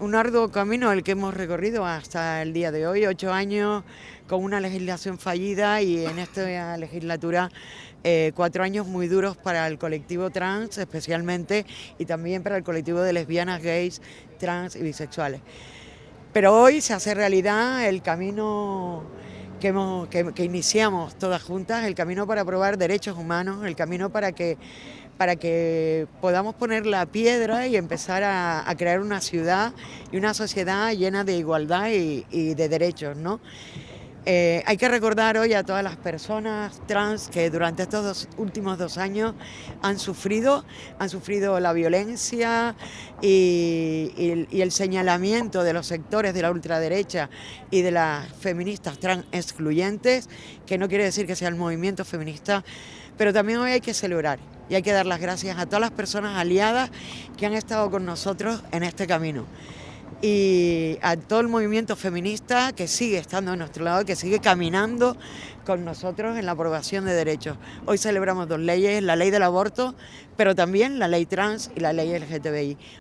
un arduo camino el que hemos recorrido hasta el día de hoy, ocho años con una legislación fallida y en esta legislatura eh, cuatro años muy duros para el colectivo trans especialmente y también para el colectivo de lesbianas, gays, trans y bisexuales. Pero hoy se hace realidad el camino que, que, iniciamos todas juntas, el camino para aprobar derechos humanos, el camino para que, para que podamos poner la piedra y empezar a, crear una ciudad y una sociedad llena de igualdad y, de derechos, ¿no? Eh, hay que recordar hoy a todas las personas trans que durante estos últimos dos años han sufrido, han sufrido la violencia y, y, el señalamiento de los sectores de la ultraderecha y de las feministas trans excluyentes, que no quiere decir que sea el movimiento feminista, pero también hoy hay que celebrar y hay que dar las gracias a todas las personas aliadas que han estado con nosotros en este camino y a todo el movimiento feminista que sigue estando a nuestro lado, que sigue caminando con nosotros en la aprobación de derechos. Hoy celebramos dos leyes, la ley del aborto, pero también la ley trans y la ley LGTBI.